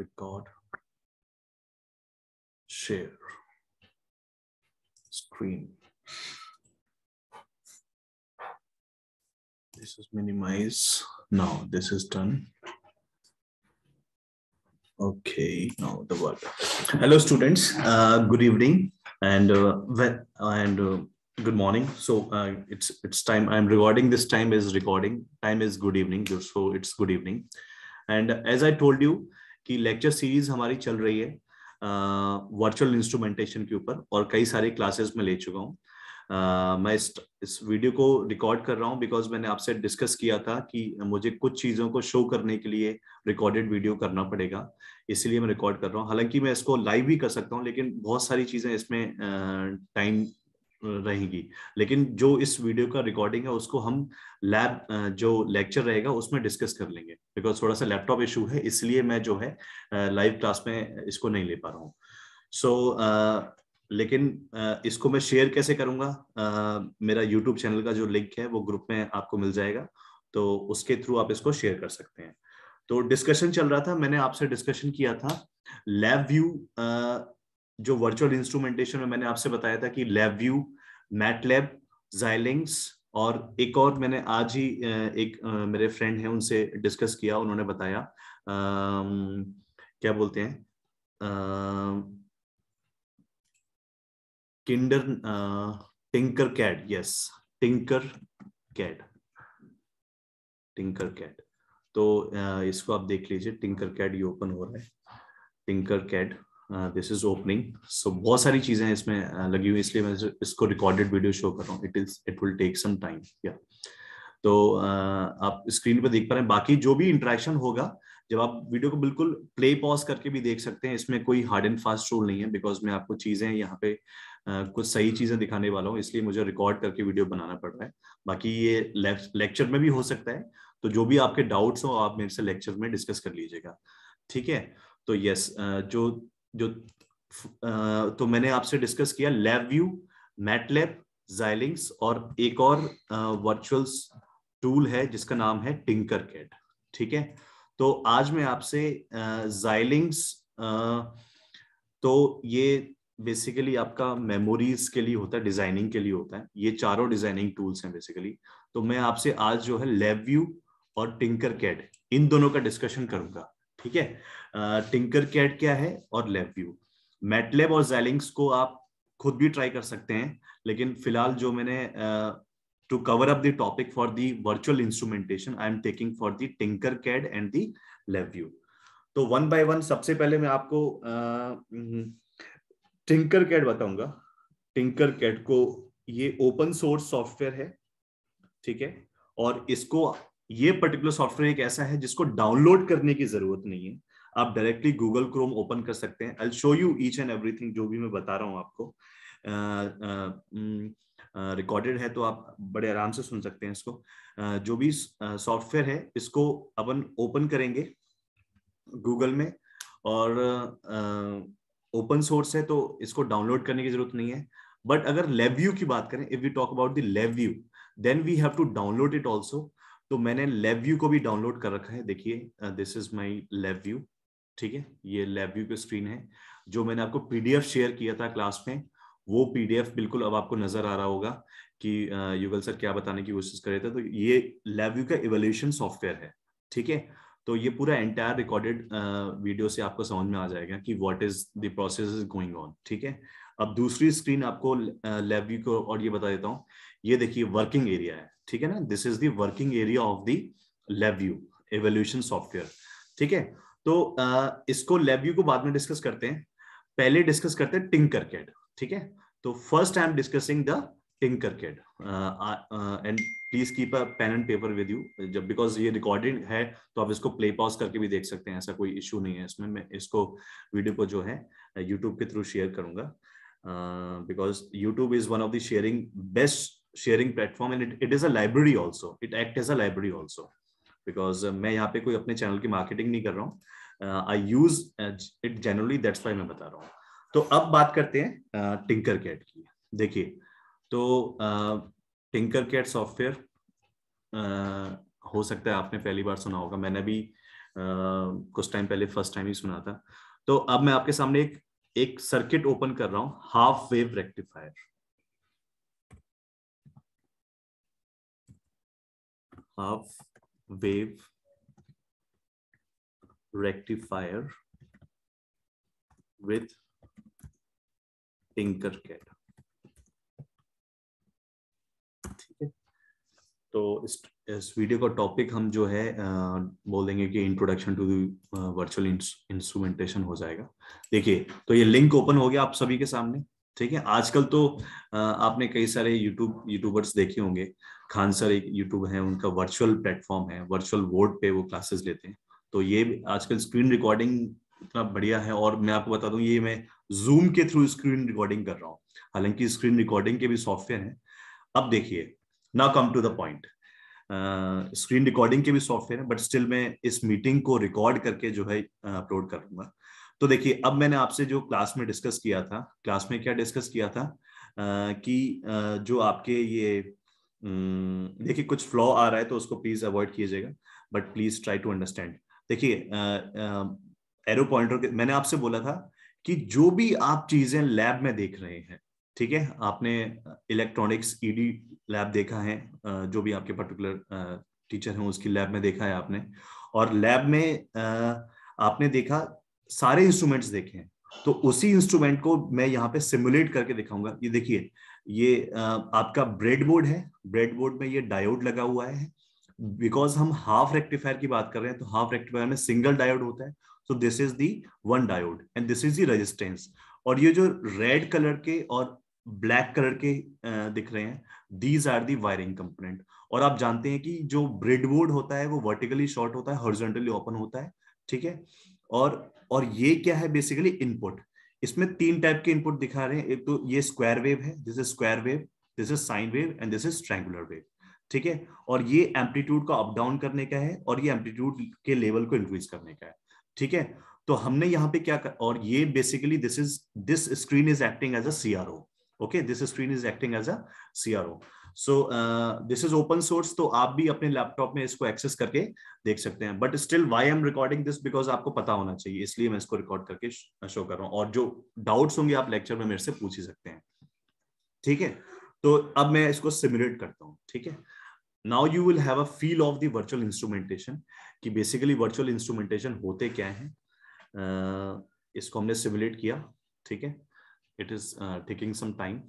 with God. Share. Screen. This is minimize. Now this is done. Okay, now the word. Hello students, uh, good evening and uh, and uh, good morning so uh, it's it's time i'm recording this time is recording time is good evening so it's good evening and as i told you कि lecture series हमारी चल रही है virtual instrumentation के ऊपर और कई सारे क्लासेस में ले चुका हूँ Uh, मैं इस, इस वीडियो को रिकॉर्ड कर रहा हूँ बिकॉज मैंने आपसे डिस्कस किया था कि मुझे कुछ चीज़ों को शो करने के लिए रिकॉर्डेड वीडियो करना पड़ेगा इसलिए मैं रिकॉर्ड कर रहा हूँ हालांकि मैं इसको लाइव भी कर सकता हूँ लेकिन बहुत सारी चीज़ें इसमें टाइम रहेगी लेकिन जो इस वीडियो का रिकॉर्डिंग है उसको हम लैब जो लेक्चर रहेगा उसमें डिस्कस कर लेंगे बिकॉज थोड़ा सा लैपटॉप इशू है इसलिए मैं जो है लाइव क्लास में इसको नहीं ले पा रहा हूँ सो so, लेकिन इसको मैं शेयर कैसे करूँगा मेरा यूट्यूब चैनल का जो लिंक है वो ग्रुप में आपको मिल जाएगा तो उसके थ्रू आप इसको शेयर कर सकते हैं तो डिस्कशन चल रहा था मैंने आपसे डिस्कशन किया था लैब व्यू जो वर्चुअल इंस्ट्रूमेंटेशन में मैंने आपसे बताया था कि लैब व्यू मैटलैब जाइलिंग्स और एक और मैंने आज ही एक मेरे फ्रेंड हैं उनसे डिस्कस किया उन्होंने बताया क्या बोलते हैं kinder Tinkercad yes Tinkercad Tinkercad तो इसको आप देख लीजिए टिंकर कैड ये ओपन हो रहा है Tinkercad this is opening so बहुत सारी चीजें इसमें uh, लगी हुई इसलिए मैं इसको रिकॉर्डेड वीडियो शो कर रहा हूँ it is it will take some time या तो uh, आप स्क्रीन पर देख पा रहे हैं बाकी जो भी इंट्रैक्शन होगा जब आप वीडियो को बिल्कुल प्ले पॉज करके भी देख सकते हैं इसमें कोई हार्ड एंड फास्ट रूल नहीं है बिकॉज मैं आपको चीजें यहाँ पे Uh, कुछ सही चीजें दिखाने वाला हूँ इसलिए मुझे रिकॉर्ड करके वीडियो बनाना पड़ रहा है बाकी ये लेक्चर में भी हो सकता है तो जो भी आपके डाउट्स हो आप मेरे से लेक्चर में डिस्कस कर लीजिएगा ठीक है तो यस uh, जो जो तो मैंने आपसे डिस्कस किया लैब व्यू मैटलैब जाइलिंग्स और एक और वर्चुअल टूल है जिसका नाम है टिंकर कैट ठीक है तो आज मैं आपसे जाइलिंग्स तो ये बेसिकली आपका मेमोरीज के लिए होता है डिजाइनिंग के लिए होता है ये चारों डिजाइनिंग टूल्स हैं बेसिकली तो मैं आपसे आज जो है लेव व्यू और टिंकर कैट इन दोनों का डिस्कशन करूंगा ठीक है टिंकर कैट क्या है और लेब व्यू मेटलेब और जैलिंग्स को आप खुद भी ट्राई कर सकते हैं लेकिन फिलहाल जो मैंने to cover up the topic for the virtual instrumentation I am taking for the Tinkercad and the LabVIEW तो वन बाय वन सबसे पहले मैं आपको टिंकर कैड हम्म, बताऊंगा टिंकर कैड को ये ओपन सोर्स सॉफ्टवेयर है ठीक है और इसको ये पर्टिकुलर सॉफ्टवेयर एक ऐसा है जिसको डाउनलोड करने की जरूरत नहीं है आप डायरेक्टली गूगल क्रोम ओपन कर सकते हैं I show you each and everything जो भी मैं बता रहा हूँ आपको रिकॉर्डेड uh, uh, uh, है तो आप बड़े आराम से सुन सकते हैं इसको जो भी सॉफ्टवेयर है इसको अपन ओपन करेंगे गूगल में और ओपन सोर्स है तो इसको डाउनलोड करने की जरूरत नहीं है बट अगर लेव व्यू की बात करें if you talk about the LabVIEW then we have to download it also तो मैंने लेव व्यू को भी डाउनलोड कर रखा है देखिए दिस इज माई लेव व्यू ठीक है ये लेव व्यू की स्क्रीन है जो मैंने आपको पीडीएफ शेयर किया था क्लास में वो पीडीएफ बिल्कुल अब आपको नजर आ रहा होगा कि uh, युगल सर क्या बताने की कोशिश कर रहे थे तो ये लेव व्यू का इवोल्यूशन सॉफ्टवेयर है ठीक है तो ये पूरा एंटायर रिकॉर्डेड वीडियो से आपको समझ में आ जाएगा कि what is the process is going on ठीक है अब दूसरी स्क्रीन आपको लेव uh, व्यू को और ये बता देता हूँ ये देखिए वर्किंग एरिया है ठीक है ना this is the working area of the LabVIEW evolution software ठीक है तो इसको लेव्यू को बाद में डिस्कस करते हैं पहले डिस्कस करते हैं टिंकर कैड ठीक है तो first I am discussing the Tinkercad and please keep a pen and paper with you जब बिकॉज ये रिकॉर्डेड है तो आप इसको प्ले पॉज करके भी देख सकते हैं ऐसा कोई इश्यू नहीं है इसमें मैं इसको वीडियो को जो है यूट्यूब के थ्रू शेयर करूंगा because YouTube is one of the sharing best sharing platform and it is a library also it act as a library also because मैं यहाँ पे कोई अपने चैनल की मार्केटिंग नहीं कर रहा हूँ I use it generally that's why मैं बता रहा हूँ तो अब बात करते हैं टिंकर uh, कैट की देखिए तो टिंकर कैट सॉफ्टवेयर हो सकता है आपने पहली बार सुना होगा मैंने भी Uh, कुछ टाइम पहले फर्स्ट टाइम ही सुना था तो अब मैं आपके सामने एक एक सर्किट ओपन कर रहा हूँ half wave rectifier of wave rectifier with Tinkercad. तो इस इस वीडियो का टॉपिक हम जो है आ, बोल देंगे कि इंट्रोडक्शन टू वर्चुअल इंस्ट्रूमेंटेशन हो जाएगा देखिए तो ये लिंक ओपन हो गया आप सभी के सामने ठीक है आजकल तो आपने कई सारे यूट्यूब यूट्यूबर्स देखे होंगे खान सर एक यूट्यूब है उनका वर्चुअल प्लेटफॉर्म है वर्चुअल वोर्ड पे वो क्लासेस लेते हैं तो ये आजकल स्क्रीन रिकॉर्डिंग इतना बढ़िया है और मैं आपको बता दूं ये मैं जूम के थ्रू स्क्रीन रिकॉर्डिंग कर रहा हूँ हालांकि स्क्रीन रिकॉर्डिंग के भी सॉफ्टवेयर है अब देखिए ना come to the point screen recording के भी सॉफ्टवेयर है बट स्टिल मैं इस मीटिंग को रिकॉर्ड करके जो है अपलोड uh, करूंगा तो देखिए अब मैंने आपसे जो क्लास में डिस्कस किया था क्लास में क्या डिस्कस किया था आ, कि आ, जो आपके ये देखिए कुछ फ्लॉ आ रहा है तो उसको प्लीज अवॉइड कीजिएगा but please try to understand देखिए एरो पॉइंटर मैंने आपसे बोला था कि जो भी आप चीजें लैब में देख रहे हैं ठीक है आपने इलेक्ट्रॉनिक्स ईडी लैब देखा है जो भी आपके पर्टिकुलर टीचर हैं उसकी लैब में देखा है आपने और लैब में आपने देखा सारे इंस्ट्रूमेंट्स देखे हैं तो उसी इंस्ट्रूमेंट को मैं यहाँ पे सिमुलेट करके दिखाऊंगा ये देखिए ये आपका ब्रेड बोर्ड है ब्रेड बोर्ड में ये डायोड लगा हुआ है बिकॉज हम हाफ रेक्टिफायर की बात कर रहे हैं तो हाफ रेक्टिफायर में सिंगल डायोड होता है so this is the one diode and this is the resistance और ये जो रेड कलर के और ब्लैक कलर के दिख रहे हैं these are the wiring component और आप जानते हैं कि जो ब्रेडबोर्ड होता है वो वर्टिकली शॉर्ट होता है हॉरिजॉन्टली ओपन होता है ठीक है और और ये क्या है बेसिकली इनपुट इसमें तीन टाइप के इनपुट दिखा रहे हैं एक तो ये स्क्वायर वेव है this is square wave this is sine wave and this is triangular wave ठीक है और ये एम्पलीट्यूड को अप डाउन करने का है और ये एम्पलीट्यूड के लेवल को इंक्रीज करने का है ठीक है तो हमने यहाँ पे क्या कर, और ये basically this is this screen is acting as a CRO okay this screen is acting as a CRO so this is open source तो आप भी अपने लैपटॉप में इसको एक्सेस करके देख सकते हैं but still why am recording this because आपको पता होना चाहिए इसलिए मैं इसको रिकॉर्ड करके शो कर रहा हूँ और जो डाउट्स होंगे आप लेक्चर में मेरे से पूछ ही सकते हैं ठीक है तो अब मैं इसको सिमुलेट करता हूँ ठीक है now you will have a feel of the virtual instrumentation कि बेसिकली वर्चुअल इंस्ट्रूमेंटेशन होते क्या है uh, इसको हमने सिमुलेट किया ठीक है it is taking some time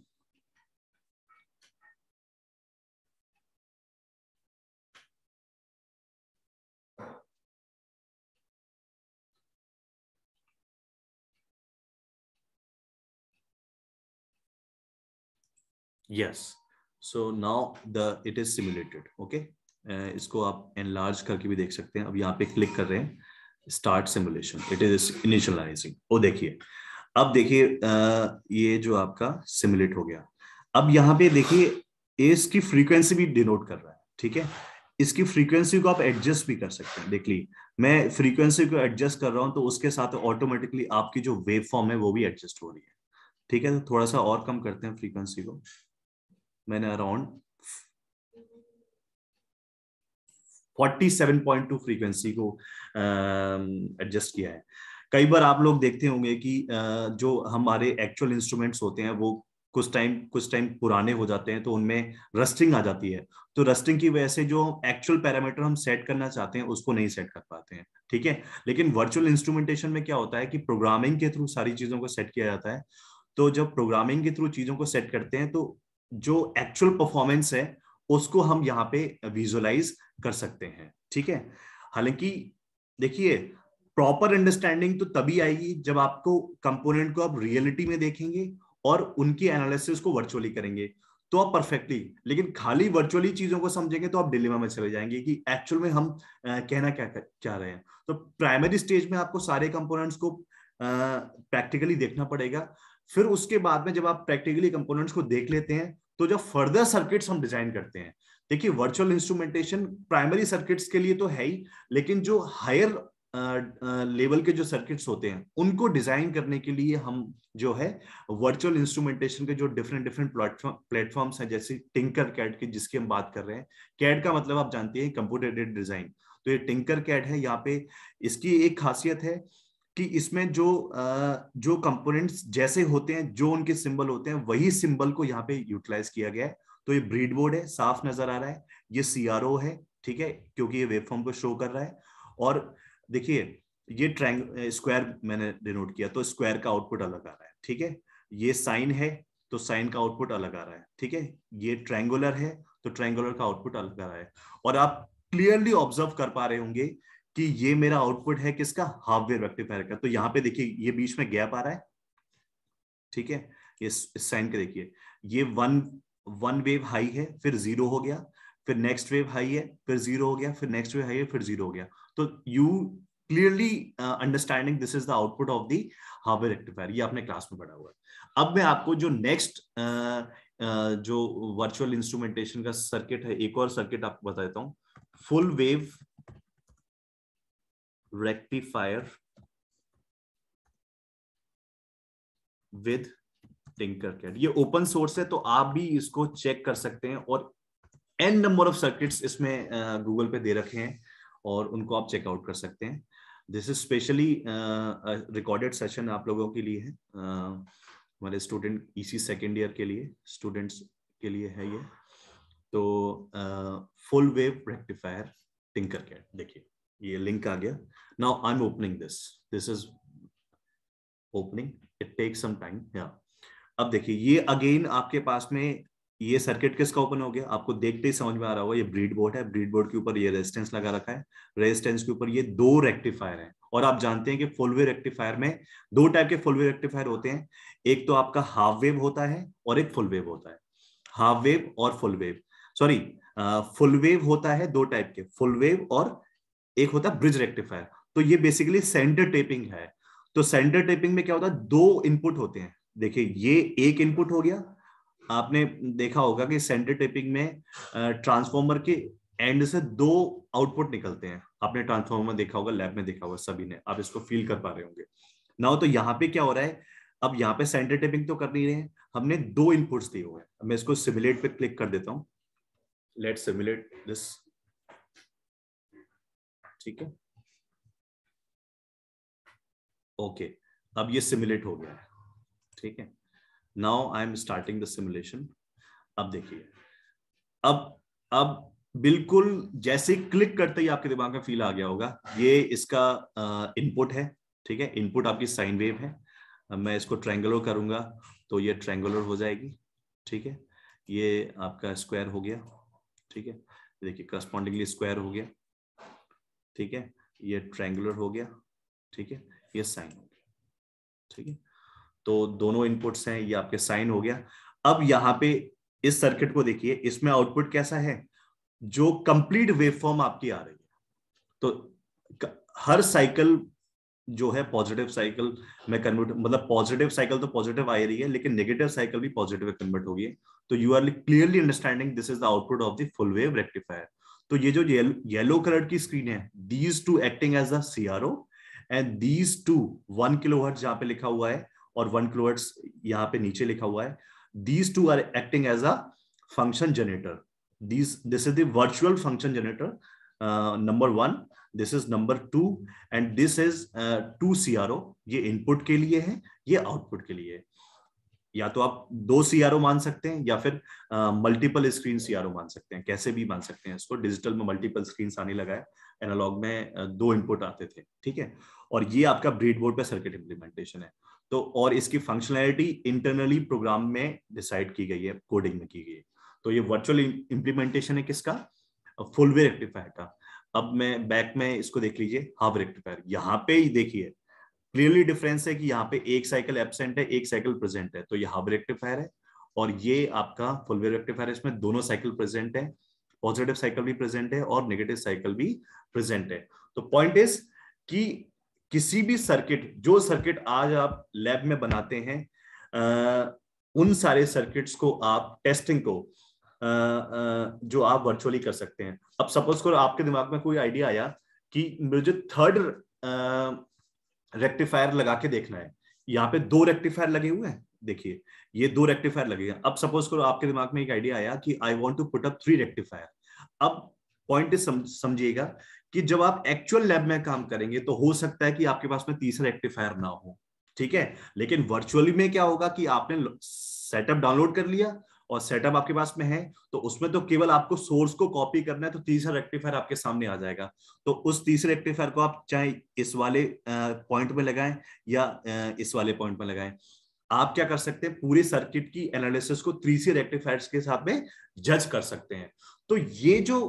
yes so now the it is simulated okay इसको आप एनलार्ज करके भी देख सकते हैं अब यहाँ पे क्लिक कर रहे हैं start simulation it is initializing ओ देखिए अब देखिए uh, ये जो आपका सिमुलेट हो गया अब यहाँ पे देखिए इसकी फ्रीक्वेंसी भी डिनोट कर रहा है ठीक है इसकी फ्रीक्वेंसी को आप एडजस्ट भी कर सकते हैं देख ली मैं फ्रीक्वेंसी को एडजस्ट कर रहा हूं तो उसके साथ ऑटोमेटिकली आपकी जो वेव फॉर्म है वो भी एडजस्ट हो रही है ठीक है तो थोड़ा सा और कम करते हैं फ्रीक्वेंसी को मैंने अराउंड 47.2 फ्रीक्वेंसी को एडजस्ट किया है कई बार आप लोग देखते होंगे कि uh, जो हमारे एक्चुअल इंस्ट्रूमेंट्स होते हैं वो कुछ टाइम कुछ टाइम पुराने हो जाते हैं तो उनमें रस्टिंग आ जाती है तो रस्टिंग की वजह से जो एक्चुअल पैरामीटर हम सेट करना चाहते हैं उसको नहीं सेट कर पाते हैं ठीक है लेकिन वर्चुअल इंस्ट्रूमेंटेशन में क्या होता है कि प्रोग्रामिंग के थ्रू सारी चीजों को सेट किया जाता है तो जब प्रोग्रामिंग के थ्रू चीजों को सेट करते हैं तो जो एक्चुअल परफॉर्मेंस है उसको हम यहाँ पे विजुअलाइज कर सकते हैं ठीक है हालांकि देखिए प्रॉपर अंडरस्टैंडिंग तो तभी आएगी जब आपको कंपोनेंट को आप रियलिटी में देखेंगे और उनकी एनालिसिस को वर्चुअली करेंगे तो आप परफेक्टली लेकिन खाली वर्चुअली चीजों को समझेंगे तो आप डिलीमा में चले जाएंगे कि एक्चुअल में हम आ, कहना क्या चाह रहे हैं तो प्राइमरी स्टेज में आपको सारे कंपोनेंट्स को प्रैक्टिकली देखना पड़ेगा फिर उसके बाद में जब आप प्रैक्टिकली कंपोनेंट्स को देख लेते हैं तो जब फर्दर सर्किट्स हम डिजाइन करते हैं देखिए वर्चुअल इंस्ट्रूमेंटेशन प्राइमरी सर्किट्स के लिए तो है ही लेकिन जो हायर लेवल के जो सर्किट्स होते हैं उनको डिजाइन करने के लिए हम जो है वर्चुअल इंस्ट्रूमेंटेशन के जो डिफरेंट डिफरेंट प्लेटफॉर्म प्लेटफॉर्म्स हैं जैसे टिंकर कैट की जिसकी हम बात कर रहे हैं कैट का मतलब आप जानते हैं कंप्यूटर डिजाइन तो ये टिंकर कैट है यहाँ पे इसकी एक खासियत है कि इसमें जो जो कंपोनेंट्स जैसे होते हैं जो उनके सिंबल होते हैं वही सिंबल को यहाँ पे यूटिलाइज किया गया है तो ये ब्रीड बोर्ड है साफ नजर आ रहा है ये सीआरओ है ठीक है क्योंकि ये वेबफॉर्म को शो कर रहा है और देखिए ये ट्रैंग स्क्वायर मैंने डिनोट किया तो स्क्वायर का आउटपुट अलग आ रहा है ठीक है ये साइन है तो साइन का आउटपुट अलग आ रहा है ठीक है ये ट्रैंगुलर है तो ट्रैंगुलर का आउटपुट अलग आ रहा है और आप क्लियरली ऑब्जर्व कर पा रहे होंगे कि ये मेरा आउटपुट है किसका हाफ हाफवेयर रेक्टिफायर का तो यहां पे देखिए ये बीच में गैप आ रहा है ठीक है ये इस साइन के देखिए ये वन वन वेव हाई है फिर जीरो हो गया फिर नेक्स्ट वेव हाई है फिर जीरो हो गया फिर नेक्स्ट वेव हाई है फिर जीरो हो गया तो you clearly understanding this is the output of the half wave rectifier ये आपने क्लास में पढ़ा हुआ है अब मैं आपको जो नेक्स्ट uh, uh, जो वर्चुअल इंस्ट्रूमेंटेशन का सर्किट है एक और सर्किट आपको बता देता हूँ full wave rectifier with Tinkercad. ये ओपन सोर्स है तो आप भी इसको चेक कर सकते हैं और एन नंबर ऑफ सर्किट्स इसमें गूगल पे दे रखे हैं और उनको आप चेकआउट कर सकते हैं this is specially recorded session आप लोगों के लिए है हमारे स्टूडेंट इसी सेकेंड ईयर के लिए स्टूडेंट्स के लिए है ये तो full wave rectifier Tinkercad देखिए ये लिंक आ गया now I am opening this this is opening it take some time या अब देखिए ये अगेन आपके पास में ये सर्किट किसका ओपन हो गया आपको देखते ही समझ में आ रहा होगा ये ब्रीड बोर्ड है ब्रीड बोर्ड के ऊपर ये रेजिस्टेंस लगा रखा है रेजिस्टेंस के ऊपर ये दो रेक्टिफायर हैं और आप जानते हैं कि फुल वे रेक्टिफायर में दो टाइप के फुल वे रेक्टिफायर होते हैं एक तो आपका हाफ वेव होता है और एक फुल वेव होता है हाफ वेव और full wave sorry full wave होता है दो टाइप के फुल वेव और एक होता है ब्रिज रेक्टिफायर तो ये बेसिकली सेंटर टेपिंग है तो सेंटर टेपिंग में क्या होता है दो इनपुट होते हैं देखिए ये एक इनपुट हो गया आपने देखा होगा कि सेंटर टेपिंग में ट्रांसफॉर्मर के एंड से दो आउटपुट निकलते हैं आपने ट्रांसफॉर्मर देखा होगा लैब में देखा होगा सभी ने आप इसको फील कर पा रहे होंगे ना तो यहाँ पे क्या हो रहा है अब यहाँ पे सेंटर टेपिंग तो कर नहीं रहे हैं हमने दो इनपुट्स दिए हुए हैं मैं इसको सिमुलेट पे क्लिक कर देता हूँ लेट सिमुलेट दिस ठीक है ओके अब ये सिमुलेट हो गया है ठीक है now I am starting the simulation अब देखिए अब अब बिल्कुल जैसे क्लिक करते ही आपके दिमाग में फील आ गया होगा ये इसका इनपुट है ठीक है इनपुट आपकी साइन वेव है मैं इसको ट्रैंगुलर करूंगा तो ये ट्रैंगुलर हो जाएगी ठीक है ये आपका स्क्वायर हो गया ठीक है देखिए करस्पॉन्डिंगली स्क्वायर हो गया ठीक है ये ट्रैंगुलर हो गया ठीक है ये साइन हो गया ठीक है तो दोनों इनपुट्स हैं ये आपके साइन हो गया अब यहां पे इस सर्किट को देखिए इसमें आउटपुट कैसा है जो कंप्लीट वेवफॉर्म आपकी आ रही है तो हर साइकिल जो है पॉजिटिव साइकिल में कन्वर्ट मतलब पॉजिटिव साइकिल तो पॉजिटिव आ रही है लेकिन नेगेटिव साइकिल भी पॉजिटिव में कन्वर्ट होगी तो you are clearly understanding this is the output of the full wave rectifier तो ये जो येलो कलर की स्क्रीन है these two acting as a C R O and these two one kilo hertz यहाँ पर लिखा हुआ है और वन किलो हर्ट यहाँ पे नीचे लिखा हुआ है these two are acting as a function generator these this is virtual function generator number one this is number two and this is two C R O ये इनपुट के लिए है ये आउटपुट के लिए है या तो आप दो सीआरओ मान सकते हैं या फिर मल्टीपल स्क्रीन सीआरओ मान सकते हैं कैसे भी मान सकते हैं इसको डिजिटल में मल्टीपल स्क्रीन आने लगा है एनालॉग में दो इनपुट आते थे ठीक है और ये आपका ब्रीड बोर्ड पे सर्किट इम्प्लीमेंटेशन है तो और इसकी फंक्शनैलिटी इंटरनली प्रोग्राम में डिसाइड की गई है कोडिंग में की गई है तो ये वर्चुअल इम्प्लीमेंटेशन है किसका फुल वे रेक्टिफायर का अब मैं बैक में इसको देख लीजिए हाफ रेक्टिफायर यहाँ पे ही देखिए क्लियरली डिफरेंस है कि यहाँ पे एक साइकिल एबसेंट है एक साइकिल प्रेजेंट है तो ये हार्बर रेक्टिफायर है और ये आपका फुलवेयर रेक्टिफायर है इसमें दोनों साइकिल प्रेजेंट है पॉजिटिव साइकिल भी प्रेजेंट है और नेगेटिव साइकिल भी प्रेजेंट है तो पॉइंट इज कि किसी भी सर्किट जो सर्किट आज आप लैब में बनाते हैं आ, उन सारे सर्किट्स को आप टेस्टिंग को आ, आ, जो आप वर्चुअली कर सकते हैं अब सपोज करो आपके दिमाग में कोई आइडिया आया कि मुझे थर्ड रेक्टिफायर लगा के देखना है यहाँ पे दो रेक्टिफायर लगे हुए हैं देखिए ये दो रेक्टिफायर हैं अब सपोज करो आपके दिमाग में एक आइडिया आया कि I want to put up three rectifier अब पॉइंट समझिएगा कि जब आप एक्चुअल लैब में काम करेंगे तो हो सकता है कि आपके पास में तीसरा रेक्टिफायर ना हो ठीक है लेकिन वर्चुअली में क्या होगा कि आपने सेटअप डाउनलोड कर लिया और सेटअप आपके पास में है तो उसमें तो केवल आपको सोर्स को कॉपी करना है तो तीसरा रेक्टिफायर आपके सामने आ जाएगा तो उस तीसरे रेक्टिफायर को आप चाहे इस वाले पॉइंट में लगाएं या इस वाले पॉइंट में लगाएं आप क्या कर सकते हैं पूरे सर्किट की एनालिसिस को तीसरे रेक्टिफायर के साथ में जज कर सकते हैं तो ये जो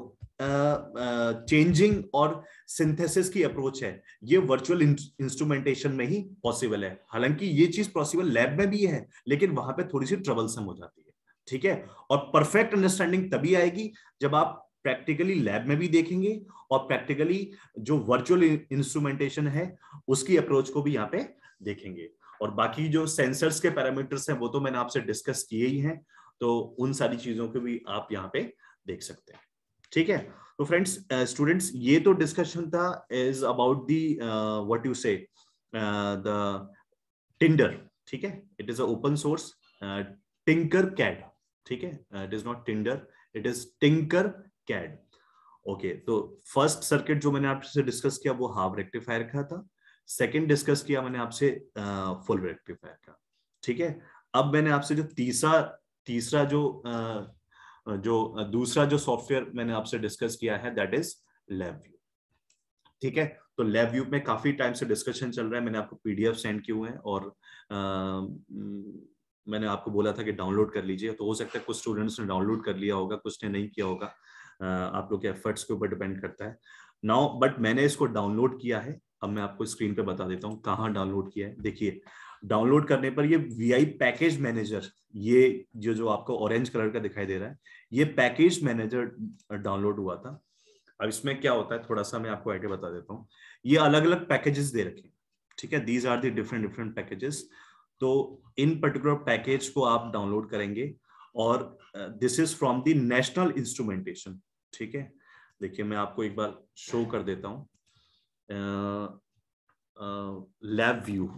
चेंजिंग और सिंथेसिस की अप्रोच है ये वर्चुअल इंस्ट्रूमेंटेशन में ही पॉसिबल है हालांकि ये चीज पॉसिबल लैब में भी है लेकिन वहां पे थोड़ी सी ट्रबलसम हो जाती है ठीक है और परफेक्ट अंडरस्टैंडिंग तभी आएगी जब आप प्रैक्टिकली लैब में भी देखेंगे और प्रैक्टिकली जो वर्चुअल इंस्ट्रूमेंटेशन है उसकी अप्रोच को भी यहाँ पे देखेंगे और बाकी जो सेंसर्स के पैरामीटर्स हैं वो तो मैंने आपसे डिस्कस किए ही हैं तो उन सारी चीजों को भी आप यहाँ पे देख सकते हैं ठीक है तो फ्रेंड्स स्टूडेंट्स ये तो डिस्कशन था is about the what you say the tinder ठीक है it is a open source Tinkercad ठीक है it is not tinder it is Tinkercad okay तो फर्स्ट सर्किट जो मैंने आपसे डिस्कस किया वो हाफ रेक्टिफायर का था सेकंड डिस्कस किया मैंने आपसे फुल uh, रेक्टिफायर का ठीक है अब मैंने आपसे जो तीसरा तीसरा जो आ, uh, जो uh, दूसरा जो सॉफ्टवेयर मैंने आपसे डिस्कस किया है दैट इज लेवव्यू ठीक है तो लैब व्यू में काफी टाइम से डिस्कशन चल रहा है मैंने आपको पीडीएफ सेंड किए हुए हैं और मैंने आपको बोला था कि डाउनलोड कर लीजिए तो हो सकता है कुछ स्टूडेंट्स ने डाउनलोड कर लिया होगा कुछ ने नहीं किया होगा आप लोग के एफर्ट्स के ऊपर डिपेंड करता है नाउ बट मैंने इसको डाउनलोड किया है अब मैं आपको स्क्रीन पे बता देता हूँ कहाँ डाउनलोड किया है देखिए डाउनलोड करने पर ये वी पैकेज मैनेजर ये जो जो आपको ऑरेंज कलर का दिखाई दे रहा है ये पैकेज मैनेजर डाउनलोड हुआ था अब इसमें क्या होता है थोड़ा सा मैं आपको आइडिया बता देता हूँ ये अलग अलग पैकेजेस दे रखे ठीक है these are the different different packages तो इन पर्टिकुलर पैकेज को आप डाउनलोड करेंगे और this is from the national instrumentation ठीक है देखिए मैं आपको एक बार शो कर देता हूं LabVIEW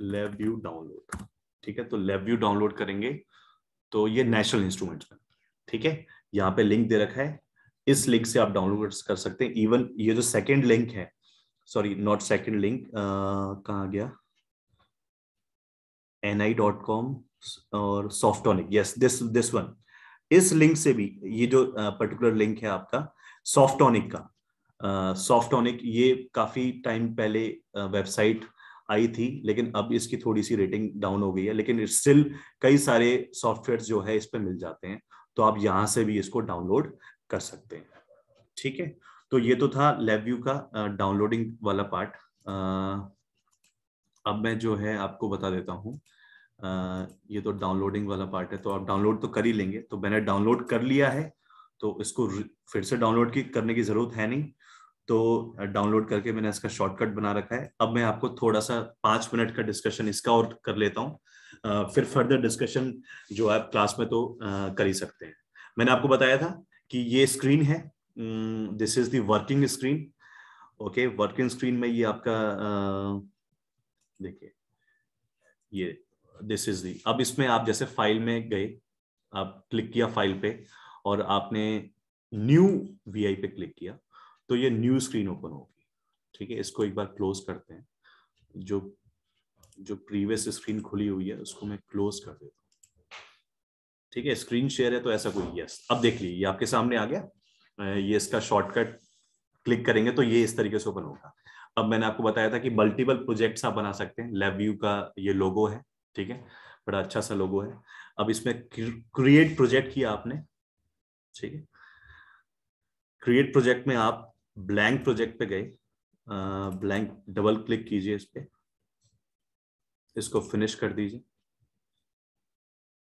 LabVIEW download ठीक है तो लेव व्यू डाउनलोड करेंगे तो ये नेशनल इंस्ट्रूमेंट ठीक है यहाँ पे लिंक दे रखा है इस लिंक से आप डाउनलोड कर सकते हैं इवन ये जो सेकेंड लिंक है सॉरी नॉट सेकेंड लिंक कहा गया एन आई डॉट कॉम और Softonic yes this this one इस लिंक से भी ये जो पर्टिकुलर uh, लिंक है आपका सॉफ्टॉनिक का सॉफ्टॉनिक uh, ये काफी टाइम पहले वेबसाइट uh, आई थी लेकिन अब इसकी थोड़ी सी रेटिंग डाउन हो गई है लेकिन स्टिल कई सारे सॉफ्टवेयर जो है इस पर मिल जाते हैं तो आप यहां से भी इसको डाउनलोड कर सकते हैं ठीक है तो ये तो था व्यू का डाउनलोडिंग वाला पार्ट अब मैं जो है आपको बता देता हूँ ये तो डाउनलोडिंग वाला पार्ट है तो आप डाउनलोड तो कर ही लेंगे तो मैंने डाउनलोड कर लिया है तो इसको फिर से डाउनलोड की करने की जरूरत है नहीं तो डाउनलोड करके मैंने इसका शॉर्टकट बना रखा है अब मैं आपको थोड़ा सा पांच मिनट का डिस्कशन इसका और कर लेता हूँ फिर फर्दर डिस्कशन जो आप क्लास में तो कर ही सकते हैं मैंने आपको बताया था कि ये स्क्रीन है this is working screen okay working screen में ये आपका देखिए ये दिस इज दी अब इसमें आप जैसे फाइल में गए आप क्लिक किया फाइल पे और आपने न्यू वी पे क्लिक किया तो ये न्यू स्क्रीन ओपन होगी ठीक है इसको एक बार क्लोज करते हैं जो जो प्रीवियस स्क्रीन खुली हुई है उसको मैं क्लोज कर देता हूँ ठीक है स्क्रीन शेयर है तो ऐसा कोई यस अब देख लीजिए आपके सामने आ गया ये इसका शॉर्टकट क्लिक करेंगे तो ये इस तरीके से ओपन होगा अब मैंने आपको बताया था कि मल्टीपल प्रोजेक्ट्स आप बना सकते हैं लेव व्यू का ये लोगो है ठीक है बड़ा अच्छा सा लोगो है अब इसमें क्रिएट प्रोजेक्ट किया आपने ठीक है क्रिएट प्रोजेक्ट में आप ब्लैंक प्रोजेक्ट पे गए ब्लैंक डबल क्लिक कीजिए इस पर इसको फिनिश कर दीजिए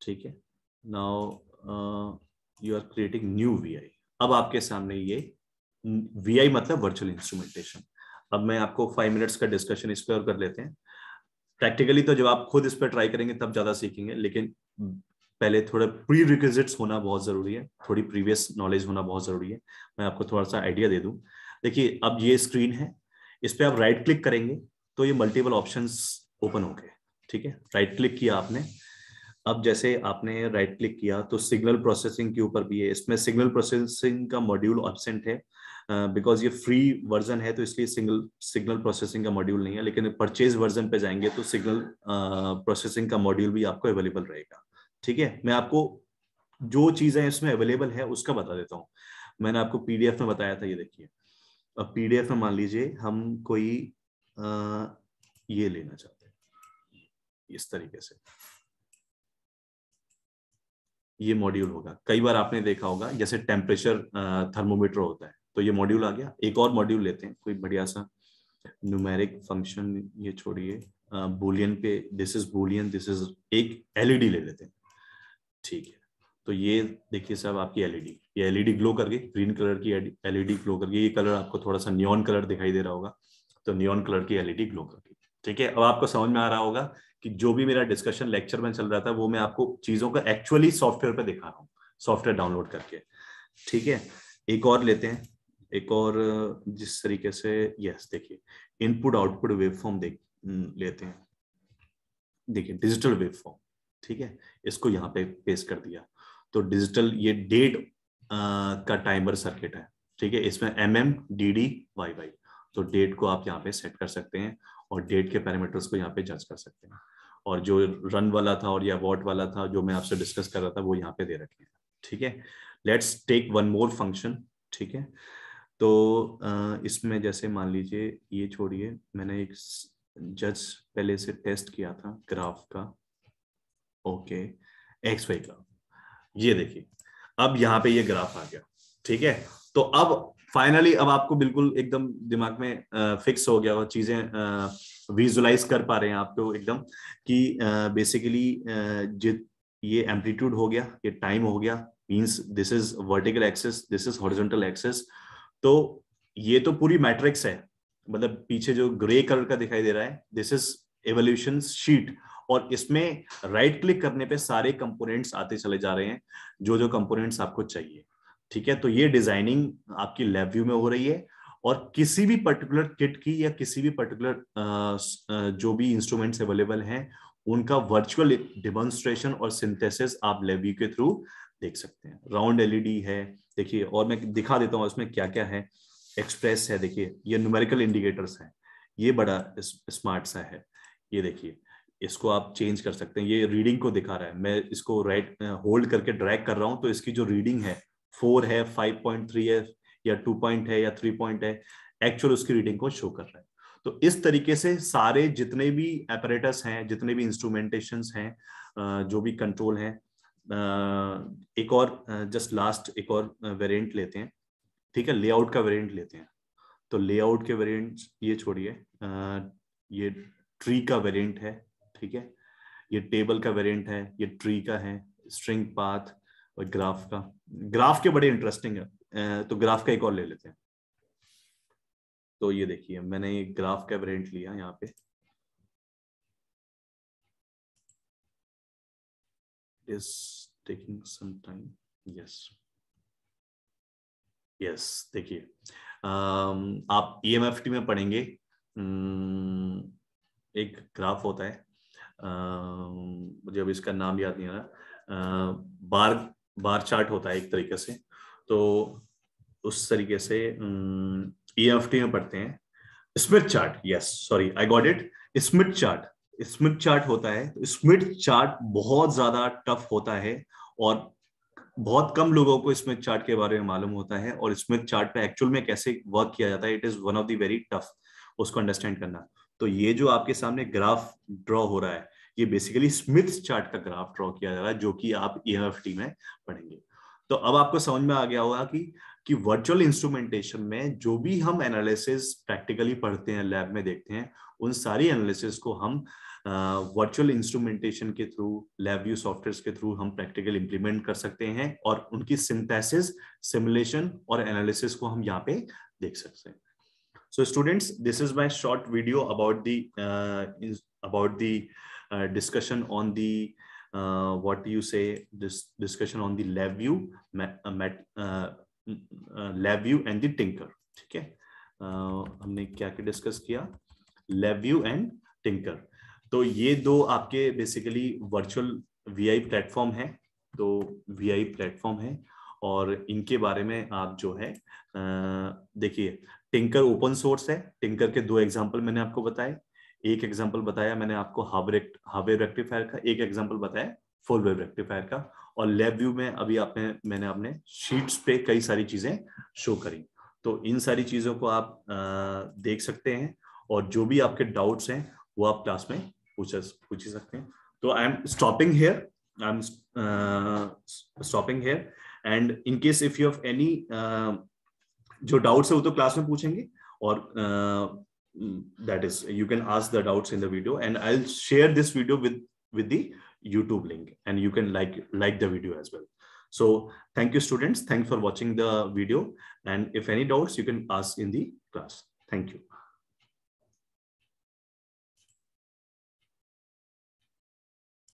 ठीक है now you are creating new V अब आपके सामने ये वी मतलब वर्चुअल इंस्ट्रूमेंटेशन अब मैं आपको फाइव मिनट्स का डिस्कशन इस पर कर लेते हैं प्रैक्टिकली तो जब आप खुद इस पर ट्राई करेंगे तब ज्यादा सीखेंगे लेकिन पहले थोड़ा प्री रिक्विजिट होना बहुत जरूरी है थोड़ी प्रीवियस नॉलेज होना बहुत जरूरी है मैं आपको थोड़ा सा आइडिया दे दूं देखिए अब ये स्क्रीन है इस पर आप राइट क्लिक करेंगे तो ये मल्टीपल ऑप्शन ओपन हो गए ठीक है राइट क्लिक किया आपने अब जैसे आपने राइट क्लिक किया तो सिग्नल प्रोसेसिंग के ऊपर भी है इसमें सिग्नल प्रोसेसिंग का मॉड्यूल एबसेंट है बिकॉज uh, ये फ्री वर्जन है तो इसलिए सिग्नल सिग्नल प्रोसेसिंग का मॉड्यूल नहीं है लेकिन परचेज वर्जन पे जाएंगे तो सिग्नल प्रोसेसिंग uh, का मॉड्यूल भी आपको अवेलेबल रहेगा ठीक है मैं आपको जो चीजें इसमें अवेलेबल है उसका बता देता हूँ मैंने आपको पीडीएफ में बताया था ये देखिए अब पीडीएफ में मान लीजिए हम कोई आ, ये लेना चाहते हैं इस तरीके से ये मॉड्यूल होगा कई बार आपने देखा होगा जैसे टेम्परेचर थर्मोमीटर होता है तो ये मॉड्यूल आ गया एक और मॉड्यूल लेते हैं कोई बढ़िया सा न्यूमेरिक फंक्शन ये छोड़िए बुलियन पे दिस इज बुलियन दिस इज एक एलईडी e ले लेते हैं ठीक है तो ये देखिए साहब आपकी एलईडी e ये एलईडी ग्लो e करके ग्रीन कलर की एलईडी ग्लो करके ये कलर आपको थोड़ा सा नियॉन कलर दिखाई दे रहा होगा तो नियॉन कलर की एलईडी ग्लो करके ठीक है अब आपको समझ में आ रहा होगा कि जो भी मेरा डिस्कशन लेक्चर में चल रहा था वो मैं आपको चीजों का एक्चुअली सॉफ्टवेयर पे दिखा रहा हूँ सॉफ्टवेयर डाउनलोड करके ठीक है एक और लेते हैं एक और जिस तरीके से यस देखिए इनपुट आउटपुट फॉर्म देख हम्म, लेते हैं देखिए डिजिटल फॉर्म ठीक है इसको यहाँ पे पेश कर दिया तो डिजिटल ये डेट का टाइमर सर्किट है ठीक है इसमें M M D D Y Y तो डेट को आप यहाँ पे सेट कर सकते हैं और डेट के पैरामीटर्स को यहाँ पे जज कर सकते हैं और जो रन वाला था और या वॉट वाला था जो मैं आपसे डिस्कस कर रहा था वो यहाँ पे दे रखे हैं ठीक है let's take one more function ठीक है तो इसमें जैसे मान लीजिए ये छोड़िए मैंने एक जज पहले से टेस्ट किया था ग्राफ का ओके एक्स वाई ग्राफ ये देखिए अब यहाँ पे ये ग्राफ आ गया ठीक है तो अब फाइनली अब आपको बिल्कुल एकदम दिमाग में आ, फिक्स हो गया और चीजें विजुलाइज कर पा रहे हैं आप तो एकदम कि बेसिकली जित ये एम्पलीट्यूड हो गया ये टाइम हो गया means this is vertical axis this is horizontal axis तो ये तो पूरी मैट्रिक्स है मतलब पीछे जो ग्रे कलर का दिखाई दे रहा है दिस इज एवोल्यूशन शीट और इसमें राइट क्लिक करने पे सारे कंपोनेंट्स आते चले जा रहे हैं जो जो कंपोनेंट्स आपको चाहिए ठीक है तो ये डिजाइनिंग आपकी लैब व्यू में हो रही है और किसी भी पर्टिकुलर किट की या किसी भी पर्टिकुलर जो भी इंस्ट्रूमेंट्स अवेलेबल हैं उनका वर्चुअल डिमोन्स्ट्रेशन और सिंथेसिस आप लेवी के थ्रू देख सकते हैं राउंड एलईडी e है देखिए और मैं दिखा देता हूँ इसमें क्या क्या है एक्सप्रेस है देखिए ये न्यूमेरिकल इंडिकेटर्स हैं ये बड़ा स्मार्ट सा है ये देखिए इसको आप चेंज कर सकते हैं ये रीडिंग को दिखा रहा है मैं इसको राइट होल्ड करके ड्रैग कर रहा हूँ तो इसकी जो रीडिंग है फोर है फाइव पॉइंट थ्री है या टू पॉइंट है या थ्री पॉइंट है एक्चुअल उसकी रीडिंग को शो कर रहा है तो इस तरीके से सारे जितने भी एपरेटस हैं जितने भी इंस्ट्रूमेंटेशन हैं जो भी कंट्रोल हैं एक और जस्ट लास्ट एक और वेरिएंट लेते हैं ठीक है लेआउट का वेरिएंट लेते हैं तो लेआउट के वेरिएंट ये छोड़िए ये ट्री का वेरिएंट है ठीक है ये टेबल का वेरिएंट है ये ट्री का है स्ट्रिंग पाथ और ग्राफ का ग्राफ के बड़े इंटरेस्टिंग है तो ग्राफ का एक और ले लेते हैं तो ये देखिए मैंने ये ग्राफ का वेरिएंट लिया यहाँ पे is देखिए आप ई एम एफ टी में पढ़ेंगे एक ग्राफ होता है मुझे अब इसका नाम याद नहीं आ रहा बार बार चार्ट होता है एक तरीके से तो उस तरीके से ई एफ टी में पढ़ते हैं Smith chart yes sorry I got it Smith chart Smith chart होता है स्मिथ चार्ट बहुत ज्यादा टफ होता है और बहुत कम लोगों को स्मिथ चार्ट के बारे में मालूम होता है और स्मिथ चार्ट पे एक्चुअल में कैसे वर्क किया जाता है it is one of the very tough उसको अंडरस्टैंड करना तो ये जो आपके सामने ग्राफ ड्रॉ हो रहा है ये बेसिकली स्मिथ चार्ट का ग्राफ ड्रॉ किया जा रहा है जो कि आप ई e में पढ़ेंगे तो अब आपको समझ में आ गया होगा कि कि वर्चुअल इंस्ट्रूमेंटेशन में जो भी हम एनालिसिस प्रैक्टिकली पढ़ते हैं लैब में देखते हैं उन सारी एनालिसिस को हम वर्चुअल uh, इंस्ट्रूमेंटेशन के थ्रू लैब व्यू सॉफ्टवेयर के थ्रू हम प्रैक्टिकल इंप्लीमेंट कर सकते हैं और उनकी सिंथेसिस सिमुलेशन और एनालिसिस को हम यहाँ पे देख सकते हैं so students this is my short video about the uh, about the uh, discussion uh, what do you say this discussion on the LabVIEW, Met, uh, Met, uh, uh LabVIEW and the Tinker ठीक है uh, हमने क्या क्या discuss किया LabVIEW and Tinker तो ये दो आपके बेसिकली वर्चुअल वीआई प्लेटफॉर्म है तो वीआई प्लेटफॉर्म है और इनके बारे में आप जो है uh, देखिए टिंकर ओपन सोर्स है टिंकर के दो एग्जांपल मैंने आपको बताए एक एग्जाम्पल बताया मैंने आपको हाबरेक्ट हाबे रेक्टिफायर का एक एग्जाम्पल बताया फुल वेव रेक्टिफायर का और लेब व्यू में अभी आपने मैंने अपने शीट्स पे कई सारी चीजें शो करी तो इन सारी चीजों को आप आ, देख सकते हैं और जो भी आपके डाउट्स हैं वो आप क्लास में पूछ पूछ सकते हैं तो I am stopping here I am stopping here and in case if you have any जो डाउट्स है वो तो क्लास में पूछेंगे और uh, Mm, that is you can ask the doubts in the video and i'll share this video with with the youtube link and you can like like the video as well so thank you students thanks for watching the video and if any doubts you can ask in the class thank you